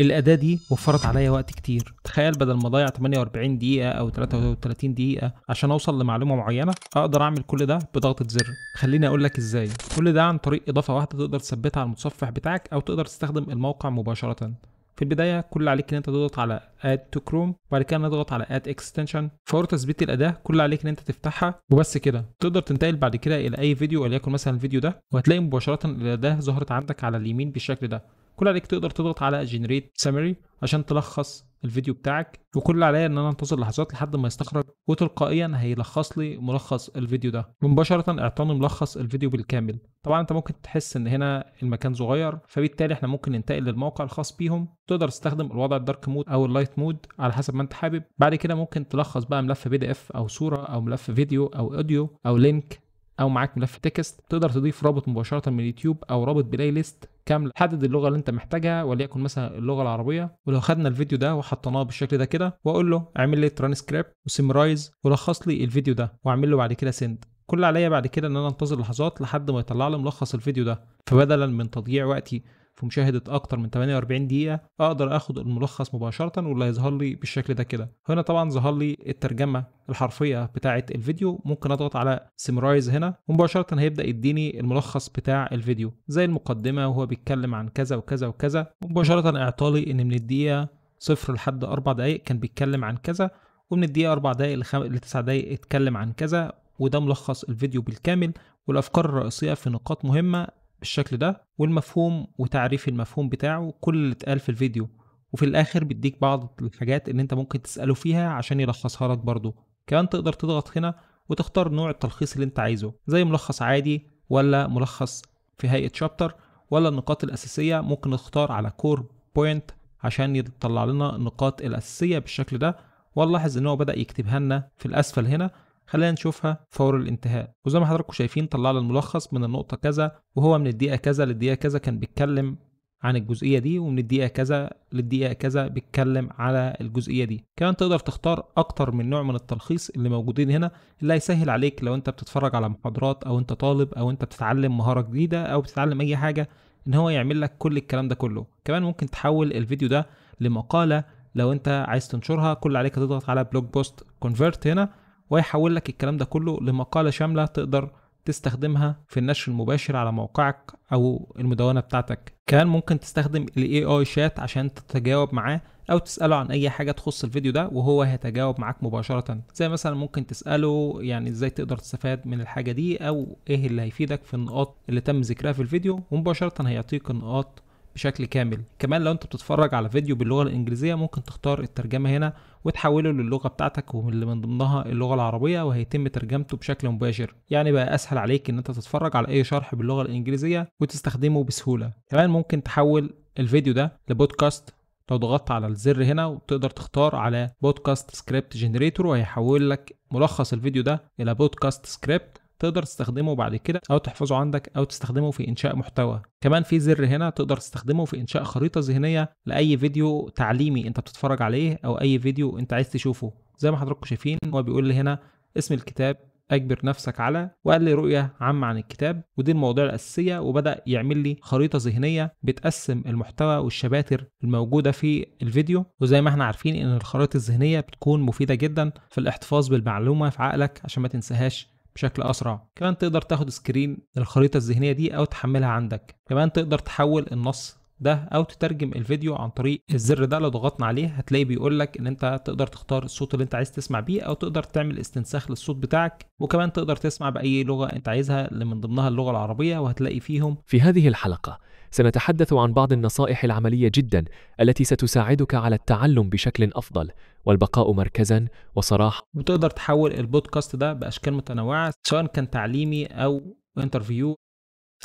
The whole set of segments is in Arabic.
الأداة دي وفرت عليا وقت كتير تخيل بدل ما أضيع 48 دقيقة أو 33 دقيقة عشان أوصل لمعلومة معينة أقدر أعمل كل ده بضغطة زر خليني أقول لك إزاي كل ده عن طريق إضافة واحدة تقدر تثبتها على المتصفح بتاعك أو تقدر تستخدم الموقع مباشرة في البداية كل اللي عليك ان انت تضغط على add to chrome وبعد كده نضغط على add extension فور تثبيت الاداة كل اللي عليك ان انت تفتحها وبس كده تقدر تنتقل بعد كده الى اي فيديو وليكن مثلا الفيديو ده وهتلاقي مباشرة الاداة ظهرت عندك على اليمين بالشكل ده كل عليك تقدر تضغط على جنريت سامري عشان تلخص الفيديو بتاعك وكل اللي عليا ان انا انتظر لحظات لحد ما يستخرج وتلقائيا هيلخص لي ملخص الفيديو ده مباشره اعطاني ملخص الفيديو بالكامل طبعا انت ممكن تحس ان هنا المكان صغير فبالتالي احنا ممكن ننتقل للموقع الخاص بيهم تقدر تستخدم الوضع الدارك مود او اللايت مود على حسب ما انت حابب بعد كده ممكن تلخص بقى ملف بي دي اف او صوره او ملف فيديو او اوديو او لينك او معاك ملف تكست تقدر تضيف رابط مباشره من اليوتيوب او رابط بلاي ليست كامل حدد اللغه اللي انت محتاجها وليكن مثلا اللغه العربيه ولو خدنا الفيديو ده وحطيناه بالشكل ده كده واقول له اعمل لي ترانسكريبت وسمرايز ولخص لي الفيديو ده واعمل له بعد كده سند كل عليا بعد كده ان انا انتظر لحظات لحد ما يطلع لي ملخص الفيديو ده فبدلا من تضييع وقتي في مشاهده اكتر من 48 دقيقه اقدر اخد الملخص مباشره واللي هيظهر لي بالشكل ده كده هنا طبعا ظهر لي الترجمه الحرفيه بتاعه الفيديو ممكن اضغط على سيمرايز هنا ومباشره هيبدا يديني الملخص بتاع الفيديو زي المقدمه وهو بيتكلم عن كذا وكذا وكذا ومباشرة اعطالي ان من الدقيقه صفر لحد اربع دقائق كان بيتكلم عن كذا ومن الدقيقه اربع دقائق لخم... لتسع دقائق اتكلم عن كذا وده ملخص الفيديو بالكامل والافكار الرئيسيه في نقاط مهمه بالشكل ده والمفهوم وتعريف المفهوم بتاعه كل اللي اتقال في الفيديو وفي الاخر بيديك بعض الحاجات اللي انت ممكن تساله فيها عشان يلخصها لك برضه كمان تقدر تضغط هنا وتختار نوع التلخيص اللي انت عايزه زي ملخص عادي ولا ملخص في هيئه شابتر ولا النقاط الاساسيه ممكن نختار على كور بوينت عشان يطلع لنا النقاط الاساسيه بالشكل ده ونلاحظ ان هو بدا يكتبها لنا في الاسفل هنا خلينا نشوفها فور الانتهاء وزي ما حضراتكم شايفين طلع لي الملخص من النقطة كذا وهو من الدقيقة كذا للدقيقة كذا كان بيتكلم عن الجزئية دي ومن الدقيقة كذا للدقيقة كذا بيتكلم على الجزئية دي كمان تقدر تختار أكتر من نوع من التلخيص اللي موجودين هنا اللي هيسهل عليك لو أنت بتتفرج على محاضرات أو أنت طالب أو أنت بتتعلم مهارة جديدة أو بتتعلم أي حاجة إن هو يعمل لك كل الكلام ده كله كمان ممكن تحول الفيديو ده لمقالة لو أنت عايز تنشرها كل عليك تضغط على بلوج بوست كونفرت هنا ويحول لك الكلام ده كله لمقالة شاملة تقدر تستخدمها في النشر المباشر على موقعك او المدونه بتاعتك كمان ممكن تستخدم الاي اي شات عشان تتجاوب معاه او تساله عن اي حاجه تخص الفيديو ده وهو هيتجاوب معاك مباشره زي مثلا ممكن تساله يعني ازاي تقدر تستفاد من الحاجه دي او ايه اللي هيفيدك في النقاط اللي تم ذكرها في الفيديو ومباشره هيعطيك النقاط بشكل كامل كمان لو انت بتتفرج على فيديو باللغة الانجليزية ممكن تختار الترجمة هنا وتحوله للغة بتاعتك واللي من ضمنها اللغة العربية وهيتم ترجمته بشكل مباشر يعني بقى اسهل عليك ان انت تتفرج على اي شرح باللغة الانجليزية وتستخدمه بسهولة كمان ممكن تحول الفيديو ده لبودكاست لو ضغطت على الزر هنا وتقدر تختار على بودكاست سكريبت جنريتور وهيحول لك ملخص الفيديو ده الى بودكاست سكريبت تقدر تستخدمه بعد كده او تحفظه عندك او تستخدمه في انشاء محتوى كمان في زر هنا تقدر تستخدمه في انشاء خريطه ذهنيه لاي فيديو تعليمي انت بتتفرج عليه او اي فيديو انت عايز تشوفه زي ما حضراتكم شايفين هو بيقول لي هنا اسم الكتاب اجبر نفسك على وقال لي رؤيه عامه عن الكتاب ودي المواضيع الاساسيه وبدا يعمل لي خريطه ذهنيه بتقسم المحتوى والشباتر الموجوده في الفيديو وزي ما احنا عارفين ان الخرائط الذهنيه بتكون مفيده جدا في الاحتفاظ بالمعلومه في عقلك عشان ما تنساهاش بشكل أسرع كمان تقدر تاخد سكرين الخريطة الذهنية دي أو تحملها عندك كمان تقدر تحول النص ده او تترجم الفيديو عن طريق الزر ده لو ضغطنا عليه هتلاقي بيقول لك ان انت تقدر تختار الصوت اللي انت عايز تسمع بيه او تقدر تعمل استنساخ للصوت بتاعك وكمان تقدر تسمع باي لغه انت عايزها اللي من ضمنها اللغه العربيه وهتلاقي فيهم في هذه الحلقه سنتحدث عن بعض النصائح العملية جدا التي ستساعدك على التعلم بشكل أفضل والبقاء مركزا وصراحة وتقدر تحول البودكاست ده بأشكال متنوعة سواء كان تعليمي أو انترفيو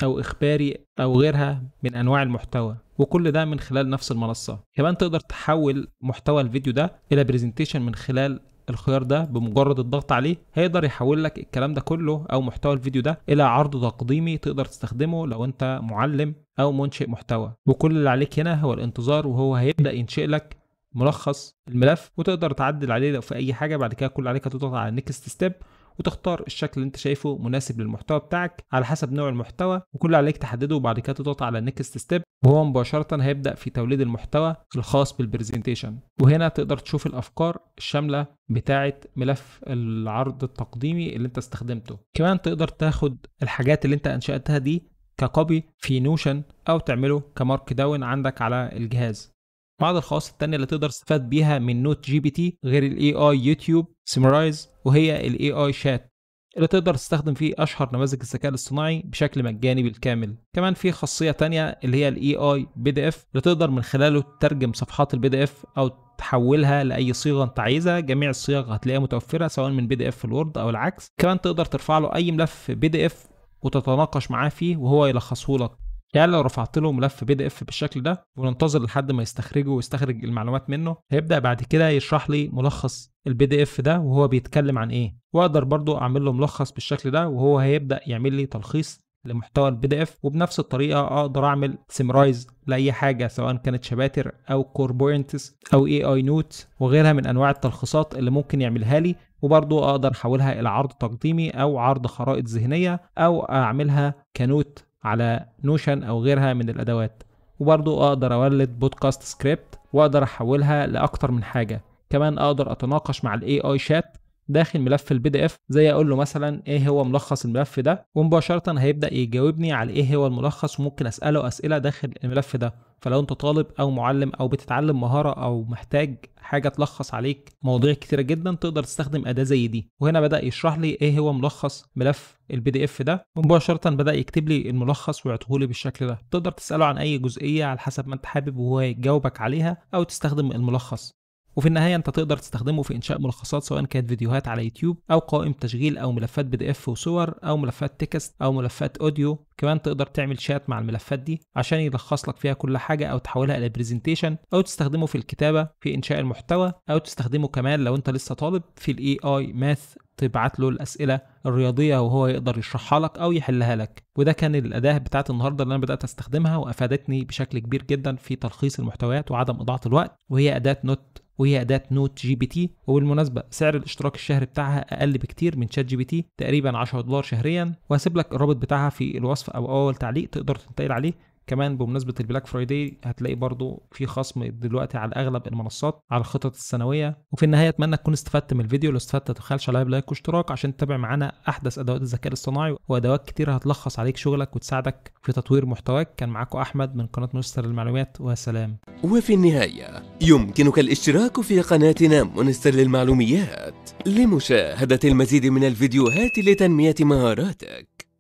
أو إخباري أو غيرها من أنواع المحتوى وكل ده من خلال نفس المنصة كمان تقدر تحول محتوى الفيديو ده إلى برزنتيشن من خلال الخيار ده بمجرد الضغط عليه هيقدر يحول لك الكلام ده كله او محتوى الفيديو ده الى عرض تقديمي تقدر تستخدمه لو انت معلم او منشئ محتوى وكل اللي عليك هنا هو الانتظار وهو هيبدا ينشئ لك ملخص الملف وتقدر تعدل عليه لو في اي حاجه بعد كده كل عليك هتضغط على نيكست ستيب وتختار الشكل اللي انت شايفه مناسب للمحتوى بتاعك على حسب نوع المحتوى وكل اللي عليك تحدده وبعد كده تضغط على نيكست ستيب وهو مباشرة هيبدأ في توليد المحتوى الخاص بالبرزنتيشن وهنا تقدر تشوف الأفكار الشاملة بتاعة ملف العرض التقديمي اللي انت استخدمته كمان تقدر تاخد الحاجات اللي انت أنشأتها دي ككوبي في نوشن أو تعمله كمارك داون عندك على الجهاز بعض الخواص التانية اللي تقدر تستفاد بيها من نوت جي بي تي غير الاي اي يوتيوب سيمرايز وهي الاي اي شات اللي تقدر تستخدم فيه أشهر نماذج الذكاء الاصطناعي بشكل مجاني بالكامل كمان في خاصية تانية اللي هي الاي اي بي دي اف اللي تقدر من خلاله تترجم صفحات البي دي اف أو تحولها لاي صيغه انت عايزها جميع الصيغ هتلاقيها متوفره سواء من بي دي اف في الوورد او العكس كمان تقدر ترفع له اي ملف بي دي اف وتتناقش معاه فيه وهو يلخصه لك يعني لو رفعت له ملف بي دي اف بالشكل ده وننتظر لحد ما يستخرجه ويستخرج المعلومات منه هيبدا بعد كده يشرح لي ملخص البي دي اف ده وهو بيتكلم عن ايه واقدر برضو اعمل له ملخص بالشكل ده وهو هيبدا يعمل لي تلخيص لمحتوى البي دي اف وبنفس الطريقه اقدر اعمل سيمرايز لاي حاجه سواء كانت شباتر او كور بوينتس او اي اي نوت وغيرها من انواع التلخيصات اللي ممكن يعملها لي وبرضو اقدر احولها الى عرض تقديمي او عرض خرائط ذهنيه او اعملها كنوت على نوشن او غيرها من الادوات وبرضو اقدر اولد بودكاست سكريبت واقدر احولها لاكتر من حاجه كمان اقدر اتناقش مع الاي اي شات داخل ملف البي دي اف زي اقول له مثلا ايه هو ملخص الملف ده ومباشره هيبدا يجاوبني على ايه هو الملخص وممكن اساله اسئله داخل الملف ده فلو انت طالب او معلم او بتتعلم مهاره او محتاج حاجه تلخص عليك مواضيع كتيره جدا تقدر تستخدم اداه زي دي وهنا بدا يشرح لي ايه هو ملخص ملف البي دي اف ده مباشره بدا يكتب لي الملخص ويعطيه لي بالشكل ده تقدر تساله عن اي جزئيه على حسب ما انت حابب وهو يجاوبك عليها او تستخدم الملخص وفي النهاية أنت تقدر تستخدمه في إنشاء ملخصات سواء كانت فيديوهات على يوتيوب أو قوائم تشغيل أو ملفات بي دي إف وصور أو ملفات تكست أو ملفات أوديو كمان تقدر تعمل شات مع الملفات دي عشان يلخص لك فيها كل حاجة أو تحولها إلى برزنتيشن أو تستخدمه في الكتابة في إنشاء المحتوى أو تستخدمه كمان لو أنت لسه طالب في الإي آي ماث تبعت له الأسئلة الرياضية وهو يقدر يشرحها لك أو يحلها لك وده كان الأداة بتاعت النهاردة اللي أنا بدأت أستخدمها وأفادتني بشكل كبير جدا في تلخيص المحتويات وعدم إضاعة الوقت وهي أداة نوت وهي أداة نوت جي بي تي وبالمناسبة سعر الاشتراك الشهري بتاعها أقل بكتير من شات جي بي تي تقريبا 10 دولار شهريا وهسيب لك الرابط بتاعها في الوصف أو أول تعليق تقدر تنتقل عليه كمان بمناسبه البلاك فرايداي هتلاقي برضو في خصم دلوقتي على اغلب المنصات على الخطط السنويه وفي النهايه اتمنى تكون استفدت من الفيديو لو استفدت ما تبخلش على لايك واشتراك عشان تتابع معانا احدث ادوات الذكاء الاصطناعي وادوات كتير هتلخص عليك شغلك وتساعدك في تطوير محتواك كان معاكم احمد من قناه مونستر للمعلومات وسلام وفي النهايه يمكنك الاشتراك في قناتنا مونستر للمعلوميات لمشاهده المزيد من الفيديوهات لتنميه مهاراتك